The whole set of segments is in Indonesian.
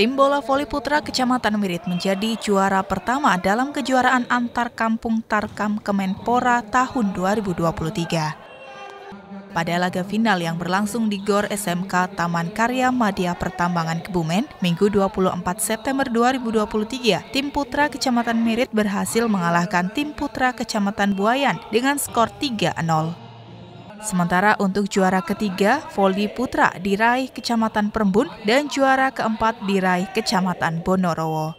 Tim bola voli putra Kecamatan Mirit menjadi juara pertama dalam kejuaraan antar kampung Tarkam Kemenpora tahun 2023. Pada laga final yang berlangsung di GOR SMK Taman Karya Madia Pertambangan Kebumen, Minggu 24 September 2023, tim putra Kecamatan Mirit berhasil mengalahkan tim putra Kecamatan Buayan dengan skor 3-0. Sementara untuk juara ketiga, voli putra diraih Kecamatan Perembun dan juara keempat diraih Kecamatan Bonorowo.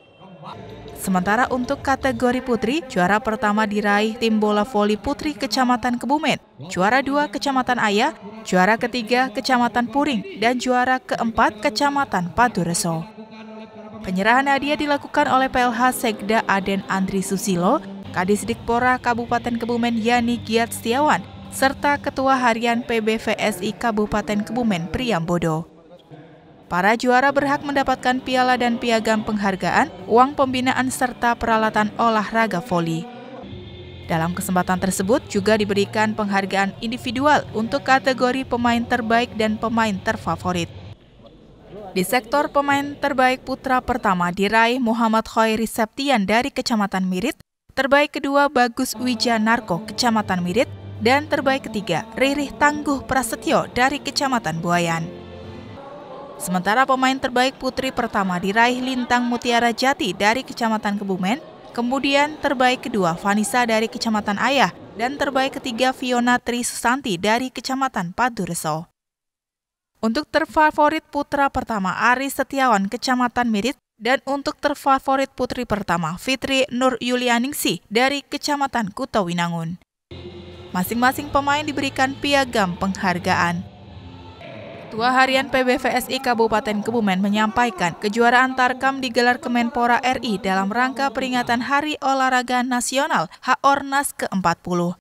Sementara untuk kategori putri, juara pertama diraih tim bola voli putri Kecamatan Kebumen, juara dua Kecamatan Ayah, juara ketiga Kecamatan Puring, dan juara keempat Kecamatan Padureso. Penyerahan hadiah dilakukan oleh PLH Sekda Aden Andri Susilo, Kadis Dikpora Kabupaten Kebumen Yani Giat Setiawan, serta Ketua Harian PBVSI Kabupaten Kebumen Priyambodo. Para juara berhak mendapatkan piala dan piagam penghargaan, uang pembinaan serta peralatan olahraga voli. Dalam kesempatan tersebut juga diberikan penghargaan individual untuk kategori pemain terbaik dan pemain terfavorit. Di sektor pemain terbaik putra pertama diraih Muhammad Khairi Septian dari Kecamatan Mirit, terbaik kedua Bagus Wijanarko Kecamatan Mirit, dan terbaik ketiga, Ririh Tangguh Prasetyo dari Kecamatan Buayan. Sementara pemain terbaik putri pertama diraih Lintang Mutiara Jati dari Kecamatan Kebumen, kemudian terbaik kedua Vanessa dari Kecamatan Ayah, dan terbaik ketiga Fiona Tri Susanti dari Kecamatan Padureso. Untuk terfavorit putra pertama Ari Setiawan Kecamatan Mirit dan untuk terfavorit putri pertama Fitri Nur Yulianingsih dari Kecamatan Kutawinangun. Masing-masing pemain diberikan piagam penghargaan. Ketua Harian PBVSI Kabupaten Kebumen menyampaikan kejuaraan Tarkam digelar Kemenpora RI dalam rangka peringatan Hari Olahraga Nasional HORNAS ke-40.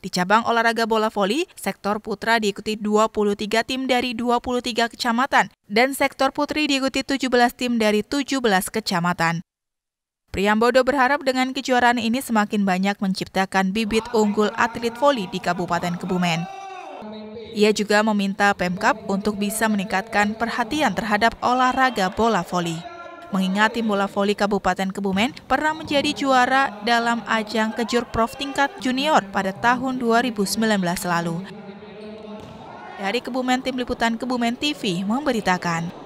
Di cabang olahraga bola voli, sektor putra diikuti 23 tim dari 23 kecamatan dan sektor putri diikuti 17 tim dari 17 kecamatan. Priambodo berharap dengan kejuaraan ini semakin banyak menciptakan bibit unggul atlet voli di Kabupaten Kebumen. Ia juga meminta Pemkap untuk bisa meningkatkan perhatian terhadap olahraga bola voli. Mengingat tim bola voli Kabupaten Kebumen pernah menjadi juara dalam ajang kejur prof tingkat junior pada tahun 2019 lalu. Dari Kebumen, Tim Liputan Kebumen TV memberitakan.